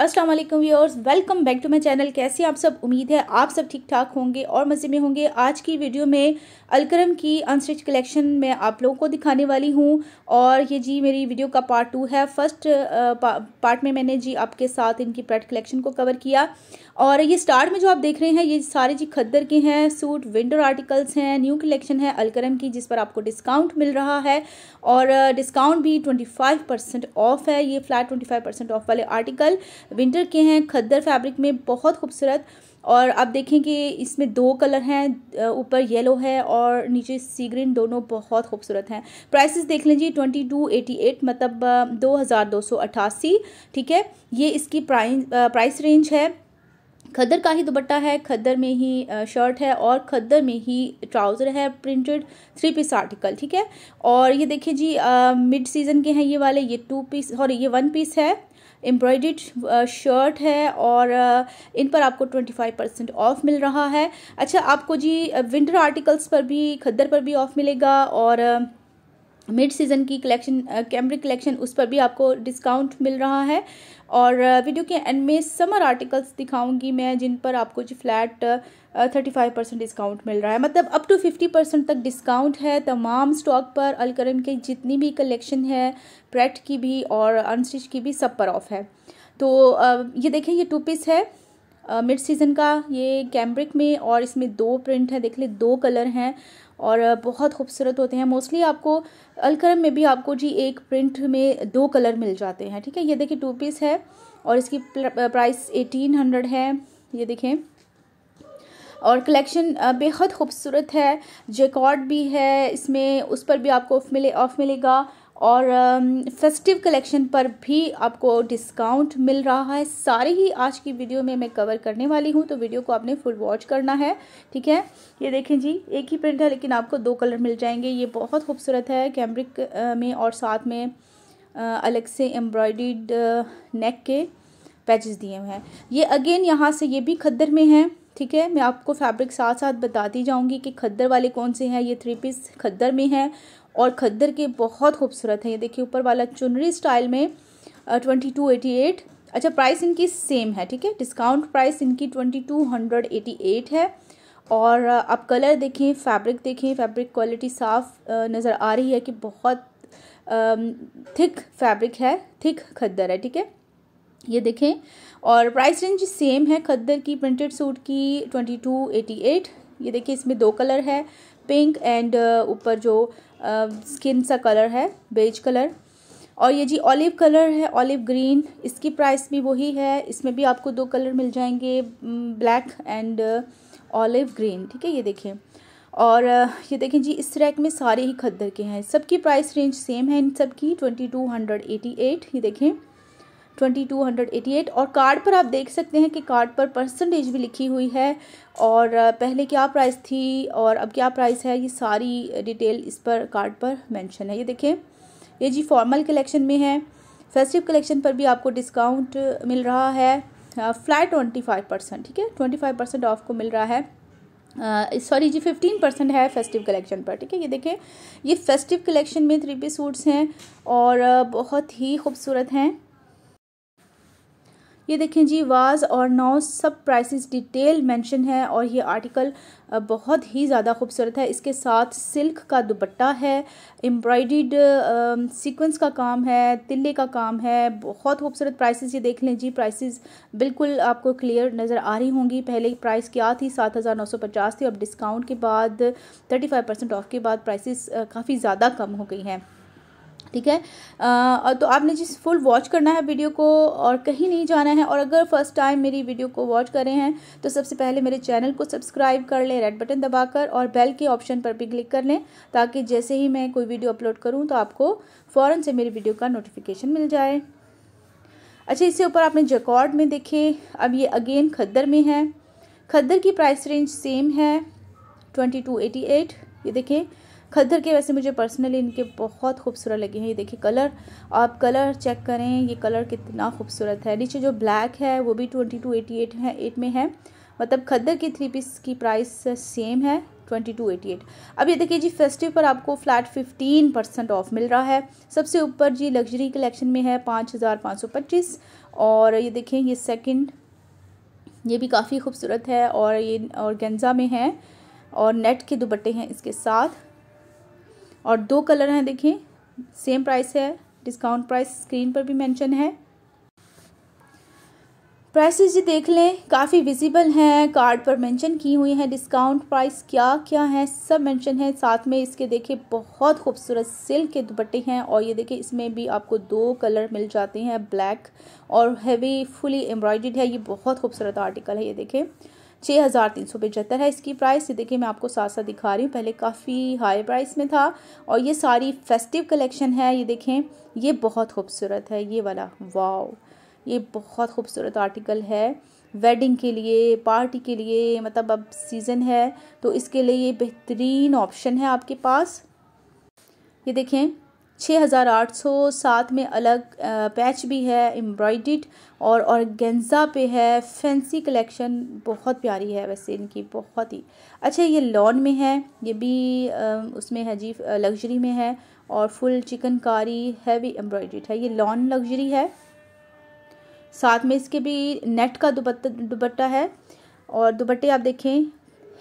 अस्सलाम वालेकुम viewers welcome back to my channel कैसे आप सब उम्मीद है आप सब ठीक ठाक होंगे और मज़े में होंगे आज की वीडियो में अलकरम की अनस्टिच कलेक्शन मैं आप लोगों को दिखाने वाली हूँ और ये जी मेरी वीडियो का पार्ट टू है फर्स्ट पार्ट में मैंने जी आपके साथ इनकी प्रेट कलेक्शन को कवर किया और ये स्टार्ट में जो आप देख रहे हैं ये सारे जी खद्दर के हैं सूट विंडो आर्टिकल्स हैं न्यू कलेक्शन है अलकरम की जिस पर आपको डिस्काउंट मिल रहा है और डिस्काउंट भी ट्वेंटी ऑफ़ है ये फ्लैट ट्वेंटी ऑफ़ वाले आर्टिकल विंटर के हैं खद्दर फैब्रिक में बहुत खूबसूरत और आप देखें कि इसमें दो कलर हैं ऊपर येलो है और नीचे सी ग्रीन दोनों बहुत खूबसूरत हैं प्राइसेस देख लीजिए ट्वेंटी टू एटी एट मतलब दो हज़ार दो सौ अट्ठासी ठीक है ये इसकी प्राइस प्राइस रेंज है खद्दर का ही दुपट्टा है खद्दर में ही शर्ट है और खद्दर में ही ट्राउज़र है प्रिंटेड थ्री पीस आर्टिकल ठीक है और ये देखिए जी मिड सीज़न के हैं ये वाले ये टू पीस सॉरी ये वन पीस है एम्ब्रॉयड शर्ट है और इन पर आपको ट्वेंटी फाइव परसेंट ऑफ मिल रहा है अच्छा आपको जी विंटर आर्टिकल्स पर भी खद्दर पर भी ऑफ मिलेगा और मिड सीज़न की कलेक्शन कैमरिक कलेक्शन उस पर भी आपको डिस्काउंट मिल रहा है और वीडियो के एंड में समर आर्टिकल्स दिखाऊंगी मैं जिन पर आपको जो flat thirty five percent discount मिल रहा है मतलब अप टू फिफ्टी परसेंट तक डिस्काउंट है तमाम स्टॉक पर अलकरम के जितनी भी कलेक्शन है प्रेट की भी और अनस्टिच की भी सब पर ऑफ है तो ये देखें ये टू पीस है मिड सीज़न का ये कैम्ब्रिक में और इसमें दो प्रिंट है देख ले दो कलर हैं और बहुत खूबसूरत होते हैं मोस्टली आपको अलकरम में भी आपको जी एक प्रिंट में दो कलर मिल जाते हैं ठीक है ये देखिए टू पीस है और इसकी प्राइस एटीन हंड्रेड है ये देखें और कलेक्शन बेहद खूबसूरत है जेकॉर्ड भी है इसमें उस पर भी आपको ऑफ मिले ऑफ मिलेगा और फेस्टिव कलेक्शन पर भी आपको डिस्काउंट मिल रहा है सारे ही आज की वीडियो में मैं कवर करने वाली हूँ तो वीडियो को आपने फुल वॉच करना है ठीक है ये देखें जी एक ही प्रिंट है लेकिन आपको दो कलर मिल जाएंगे ये बहुत खूबसूरत है कैमरिक में और साथ में अलग से एम्ब्रॉयड नेक के पैचेस दिए हुए हैं ये अगेन यहाँ से ये भी खद्दर में है ठीक है मैं आपको फैब्रिक साथ साथ बताती जाऊंगी कि खद्दर वाले कौन से हैं ये थ्री पीस खद्दर में है और खद्दर के बहुत खूबसूरत हैं ये देखिए ऊपर वाला चुनरी स्टाइल में ट्वेंटी टू एटी एट अच्छा प्राइस इनकी सेम है ठीक है डिस्काउंट प्राइस इनकी twenty two hundred eighty eight है और आप कलर देखें फैब्रिक देखें फैब्रिक क्वालिटी साफ नज़र आ रही है कि बहुत थिक फैब्रिक है थिक खद्दर है ठीक है ये देखें और प्राइस रेंज सेम है खद्दर की प्रिंटेड सूट की ट्वेंटी टू एटी एट ये देखिए इसमें दो कलर है पिंक एंड uh, ऊपर जो स्किन uh, सा कलर है बेज कलर और ये जी ऑलिव कलर है ऑलिव ग्रीन इसकी प्राइस भी वही है इसमें भी आपको दो कलर मिल जाएंगे ब्लैक एंड ऑलिव ग्रीन ठीक है ये देखें और uh, ये देखें जी इस रैक में सारे ही खद्दर के हैं सबकी प्राइस रेंज सेम है इन सब की twenty two hundred eighty eight ये देखें 2288 और कार्ड पर आप देख सकते हैं कि कार्ड पर परसेंटेज भी लिखी हुई है और पहले क्या प्राइस थी और अब क्या प्राइस है ये सारी डिटेल इस पर कार्ड पर मेंशन है ये देखें ये जी फॉर्मल कलेक्शन में है फेस्टिव कलेक्शन पर भी आपको डिस्काउंट मिल रहा है फ्लैट ट्वेंटी फाइव परसेंट ठीक है ट्वेंटी फाइव परसेंट ऑफ को मिल रहा है सॉरी जी फिफ्टीन परसेंट है फेस्टिव कलेक्शन पर ठीक है ये देखें ये फेस्टिव कलेक्शन में थ्री पी सूट्स हैं और बहुत ही खूबसूरत हैं ये देखें जी वाज और नाउ सब प्राइसेस डिटेल मेंशन है और ये आर्टिकल बहुत ही ज़्यादा खूबसूरत है इसके साथ सिल्क का दुपट्टा है एम्ब्रॉयड सीक्वेंस का काम है तिल्ले का काम है बहुत खूबसूरत प्राइसेस ये देख लें जी प्राइसेस बिल्कुल आपको क्लियर नज़र आ रही होंगी पहले प्राइस क्या थी सात हज़ार नौ सौ पचास थी अब डिस्काउंट के बाद थर्टी फाइव परसेंट ऑफ के बाद प्राइसेस काफ़ी ज़्यादा कम हो गई हैं ठीक है आ, तो आपने जिस फुल वॉच करना है वीडियो को और कहीं नहीं जाना है और अगर फर्स्ट टाइम मेरी वीडियो को वॉच कर रहे हैं तो सबसे पहले मेरे चैनल को सब्सक्राइब कर लें रेड बटन दबाकर और बेल के ऑप्शन पर भी क्लिक कर लें ताकि जैसे ही मैं कोई वीडियो अपलोड करूँ तो आपको फ़ौर से मेरी वीडियो का नोटिफिकेशन मिल जाए अच्छा इससे ऊपर आपने जकॉर्ड में देखे अब ये अगेन खद्दर में है खद्दर की प्राइस रेंज सेम है ट्वेंटी टू एटी एट ये देखें खद्दर के वैसे मुझे पर्सनली इनके बहुत खूबसूरत लगे हैं ये देखिए कलर आप कलर चेक करें ये कलर कितना खूबसूरत है नीचे जो ब्लैक है वो भी ट्वेंटी टू एटी एट है एट में है मतलब खद्दर की थ्री पीस की प्राइस सेम है ट्वेंटी टू एटी एट अब ये देखिए जी फेस्टिव पर आपको फ्लैट फिफ्टीन परसेंट ऑफ मिल रहा है सबसे ऊपर जी लग्जरी कलेक्शन में है पाँच हज़ार पाँच सौ पच्चीस और ये देखें ये सेकेंड ये भी काफ़ी खूबसूरत है और ये और गेंजा में है और नेट के दुपट्टे हैं इसके साथ और दो कलर हैं देखिए सेम प्राइस है डिस्काउंट प्राइस स्क्रीन पर भी मेंशन है प्राइसेस जी देख लें काफ़ी विजिबल हैं कार्ड पर मेंशन की हुई हैं डिस्काउंट प्राइस क्या क्या है सब मेंशन है साथ में इसके देखिए बहुत खूबसूरत सिल्क के दुपट्टे हैं और ये देखिए इसमें भी आपको दो कलर मिल जाते हैं ब्लैक और हैवी फुली एम्ब्रॉयड है ये बहुत खूबसूरत आर्टिकल है ये देखें छः हज़ार तीन सौ पचहत्तर है इसकी प्राइस ये देखिए मैं आपको साथ साथ दिखा रही हूँ पहले काफ़ी हाई प्राइस में था और ये सारी फेस्टिव कलेक्शन है ये देखें ये बहुत खूबसूरत है ये वाला वाओ ये बहुत खूबसूरत आर्टिकल है वेडिंग के लिए पार्टी के लिए मतलब अब सीज़न है तो इसके लिए ये बेहतरीन ऑप्शन है आपके पास ये देखें छः हज़ार आठ सौ सात में अलग पैच भी है एम्ब्रॉयड और गेंजा पे है फैंसी कलेक्शन बहुत प्यारी है वैसे इनकी बहुत ही अच्छा ये लॉन में है ये भी उसमें है जी लग्जरी में है और फुल चिकनकारी हैवी एम्ब्रॉयड है ये लॉन लग्जरी है साथ में इसके भी नेट का दुपट्टा दुपट्टा है और दुपट्टे आप देखें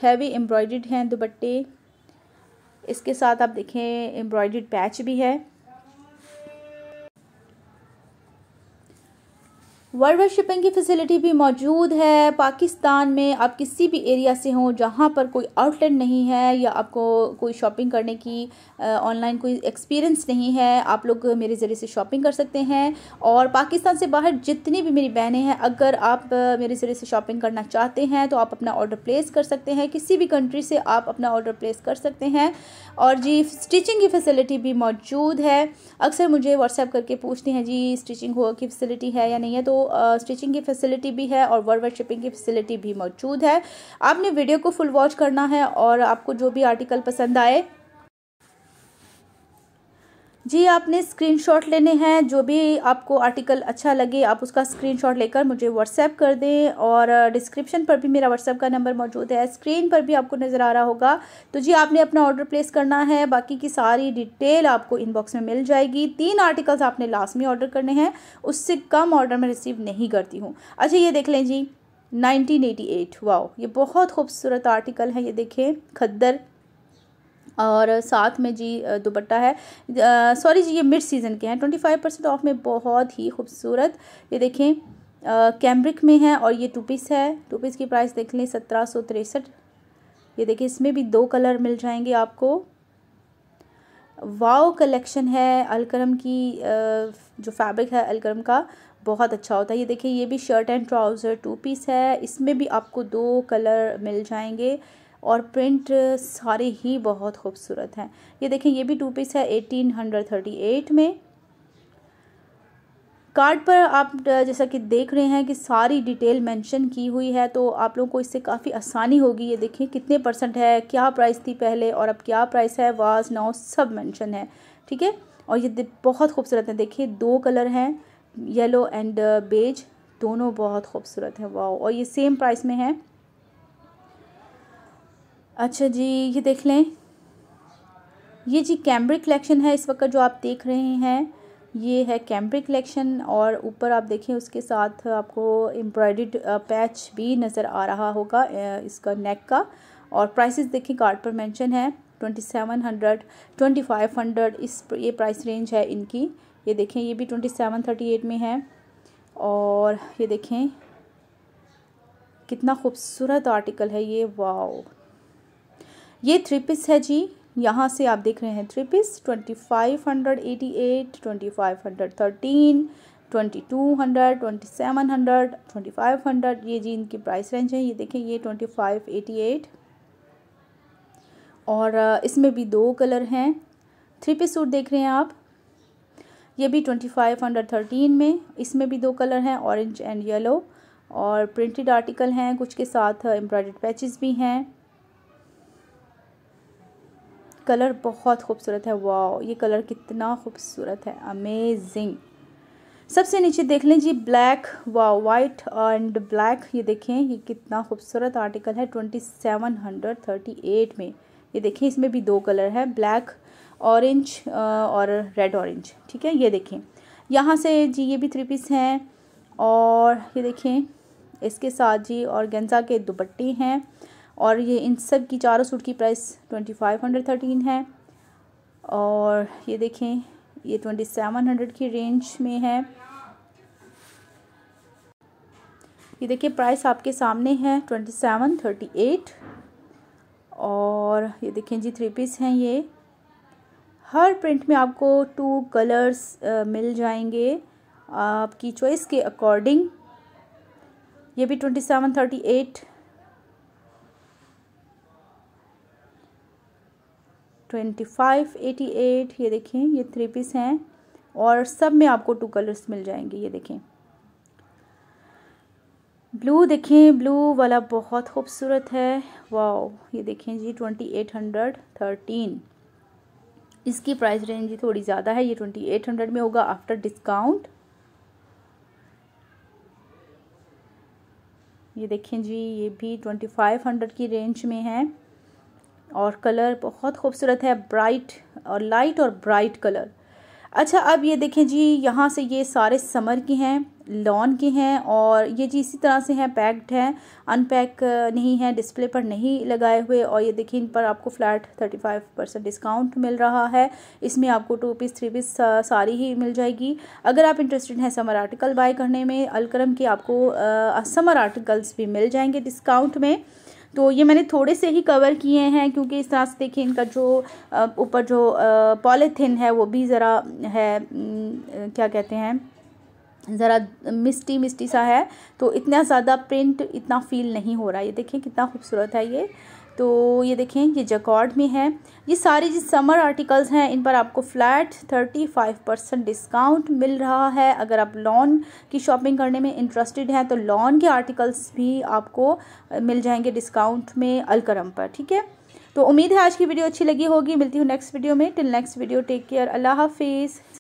हैवी एम्ब्रॉयड हैं दुपट्टे इसके साथ आप देखें एम्ब्रॉयड पैच भी है वर्ल्ड वाइड शिपिंग की फैसिलिटी भी मौजूद है पाकिस्तान में आप किसी भी एरिया से हों जहाँ पर कोई आउटलेट नहीं है या आपको कोई शॉपिंग करने की ऑनलाइन कोई एक्सपीरियंस नहीं है आप लोग मेरे ज़रिए से शॉपिंग कर सकते हैं और पाकिस्तान से बाहर जितनी भी मेरी बहनें हैं अगर आप मेरे ज़रिए से शॉपिंग करना चाहते हैं तो आप अपना ऑर्डर प्लेस कर सकते हैं किसी भी कंट्री से आप अपना ऑर्डर प्लेस कर सकते हैं और जी स्टिचिंग की फैसिलिटी भी मौजूद है अक्सर मुझे व्हाट्सएप करके पूछते हैं जी स्टिचिंग हो की फैसिलिटी है या नहीं है तो स्टिचिंग की फैसिलिटी भी है और वर्वर शिपिंग की फैसिलिटी भी मौजूद है आपने वीडियो को फुल वॉच करना है और आपको जो भी आर्टिकल पसंद आए जी आपने स्क्रीनशॉट लेने हैं जो भी आपको आर्टिकल अच्छा लगे आप उसका स्क्रीनशॉट लेकर मुझे व्हाट्सएप कर दें और डिस्क्रिप्शन पर भी मेरा व्हाट्सएप का नंबर मौजूद है स्क्रीन पर भी आपको नज़र आ रहा होगा तो जी आपने अपना ऑर्डर प्लेस करना है बाकी की सारी डिटेल आपको इनबॉक्स में मिल जाएगी तीन आर्टिकल्स आपने लास्ट में ऑर्डर करने हैं उससे कम ऑर्डर मैं रिसीव नहीं करती हूँ अच्छा ये देख लें जी एट वाओ ये बहुत खूबसूरत आर्टिकल है ये देखें खद्दर और साथ में जी दुपट्टा है सॉरी जी ये मिड सीज़न के हैं ट्वेंटी फाइव परसेंट ऑफ में बहुत ही खूबसूरत ये देखें कैम्ब्रिक में है और ये टू पीस है टू पीस की प्राइस देख लें सत्रह सौ तिरसठ ये देखिए इसमें भी दो कलर मिल जाएंगे आपको वाओ कलेक्शन है अलकरम की जो फैब्रिक है अलकरम का बहुत अच्छा होता है ये देखिए ये भी shirt and trouser two piece है इसमें भी आपको दो कलर मिल जाएंगे और प्रिंट सारे ही बहुत खूबसूरत हैं ये देखें ये भी टू पीस है एटीन हंड्रेड थर्टी एट में कार्ड पर आप जैसा कि देख रहे हैं कि सारी डिटेल मेंशन की हुई है तो आप लोगों को इससे काफ़ी आसानी होगी ये देखें कितने परसेंट है क्या प्राइस थी पहले और अब क्या प्राइस है वाज नाउ सब मेंशन है ठीक है और ये बहुत खूबसूरत है देखिए दो कलर हैं येलो एंड बेज दोनों बहुत खूबसूरत हैं वाह और ये सेम प्राइस में है अच्छा जी ये देख लें ये जी कैम्ब्रिक कलेक्शन है इस वक्त जो आप देख रहे हैं ये है कैम्ब्रिक कलेक्शन और ऊपर आप देखें उसके साथ आपको एम्ब्रॉयड पैच भी नज़र आ रहा होगा इसका नेक का और प्राइसेस देखें कार्ड पर मेंशन है twenty seven hundred twenty five hundred इस ये प्राइस रेंज है इनकी ये देखें ये भी ट्वेंटी सेवन थर्टी एट में है और ये देखें कितना खूबसूरत आर्टिकल है ये वाओ ये थ्री पीस है जी यहाँ से आप देख रहे हैं three piece twenty five hundred eighty eight twenty five hundred thirteen twenty two hundred twenty seven hundred twenty five hundred ये जी इनकी प्राइस रेंज है ये देखें ये ट्वेंटी फाइव एटी एट और इसमें भी दो कलर हैं थ्री पीस सूट देख रहे हैं आप ये भी ट्वेंटी फाइव हंड्रेड थर्टीन में इसमें भी दो कलर हैं ऑरेंज एंड येलो और प्रिंटेड आर्टिकल हैं कुछ के साथ एम्ब्रॉयड पैचेस भी हैं कलर बहुत खूबसूरत है वाह ये कलर कितना खूबसूरत है अमेजिंग सबसे नीचे देख लें जी ब्लैक वा वाइट एंड ब्लैक ये देखें ये कितना खूबसूरत आर्टिकल है twenty seven hundred thirty eight में ये देखें इसमें भी दो कलर है ब्लैक ऑरेंज और रेड ऑरेंज ठीक है ये देखें यहाँ से जी ये भी थ्री पीस हैं और ये देखें इसके साथ जी और गेंजा के दुपट्टे हैं और ये इन सब की चारों सूट की price twenty five hundred thirteen है और ये देखें ये ट्वेंटी सेवन हंड्रेड की रेंज में है ये देखिए प्राइस आपके सामने है ट्वेंटी सेवन थर्टी एट और ये देखें जी थ्री पीस हैं ये हर प्रिंट में आपको टू कलर्स मिल जाएंगे आपकी चॉइस के अकॉर्डिंग ये भी twenty seven thirty eight twenty five eighty eight ये देखें ये थ्री पीस हैं और सब में आपको टू कलर्स मिल जाएंगे ये देखें ब्लू देखें ब्लू वाला बहुत खूबसूरत है वाह ये देखें जी ट्वेंटी एट हंड्रेड थर्टीन इसकी प्राइस रेंज जी थोड़ी ज़्यादा है ये ट्वेंटी एट हंड्रेड में होगा आफ्टर डिस्काउंट ये देखें जी ये भी ट्वेंटी फाइव हंड्रेड की रेंज में है और कलर बहुत खूबसूरत है ब्राइट और लाइट और ब्राइट कलर अच्छा अब ये देखें जी यहाँ से ये सारे समर के हैं लॉन के हैं और ये जी इसी तरह से हैं पैक्ड हैं अनपैक नहीं है डिस्प्ले पर नहीं लगाए हुए और ये देखिए इन पर आपको flat thirty five percent discount मिल रहा है इसमें आपको टू पीस थ्री पीस सारी ही मिल जाएगी अगर आप इंटरेस्टेड हैं समर आर्टिकल बाय करने में अलकरम के आपको आ, समर आर्टिकल्स भी मिल जाएंगे डिस्काउंट में तो ये मैंने थोड़े से ही कवर किए हैं क्योंकि इस तरह से देखिए इनका जो ऊपर जो पॉलीथीन है वो भी ज़रा है क्या कहते हैं ज़रा मिस्टी मिस्टी सा है तो इतना ज़्यादा प्रिंट इतना फील नहीं हो रहा ये देखें कितना खूबसूरत है ये तो ये देखें ये जकॉर्ड में है ये सारे जो समर आर्टिकल्स हैं इन पर आपको flat thirty five percent discount मिल रहा है अगर आप लॉन की शॉपिंग करने में इंटरेस्टेड हैं तो लॉन के आर्टिकल्स भी आपको मिल जाएंगे डिस्काउंट में अलकरम पर ठीक है तो उम्मीद है आज की वीडियो अच्छी लगी होगी मिलती हूँ नेक्स्ट वीडियो में till next video take care अल्लाह हाफिज़